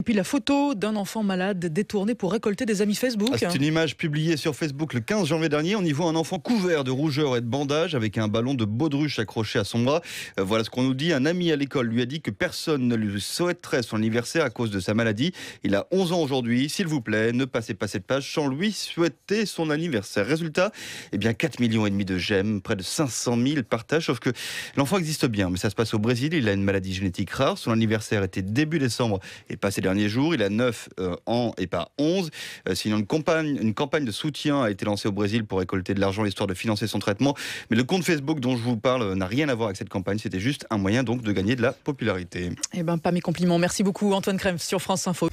Et puis la photo d'un enfant malade détourné pour récolter des amis Facebook. Ah, c'est une image publiée sur Facebook le 15 janvier dernier. On y voit un enfant couvert de rougeur et de bandages avec un ballon de baudruche accroché à son bras. Euh, voilà ce qu'on nous dit. Un ami à l'école lui a dit que personne ne lui souhaiterait son anniversaire à cause de sa maladie. Il a 11 ans aujourd'hui. S'il vous plaît, ne passez pas cette page sans lui souhaiter son anniversaire. Résultat, eh bien 4 millions et demi de j'aime, près de 500 000 partages. Sauf que l'enfant existe bien, mais ça se passe au Brésil. Il a une maladie génétique rare. Son anniversaire était début décembre et passé Dernier jour, Il a 9 euh, ans et pas 11. Euh, sinon, une campagne, une campagne de soutien a été lancée au Brésil pour récolter de l'argent histoire de financer son traitement. Mais le compte Facebook dont je vous parle euh, n'a rien à voir avec cette campagne. C'était juste un moyen donc de gagner de la popularité. Eh ben, pas mes compliments. Merci beaucoup, Antoine Crème sur France Info.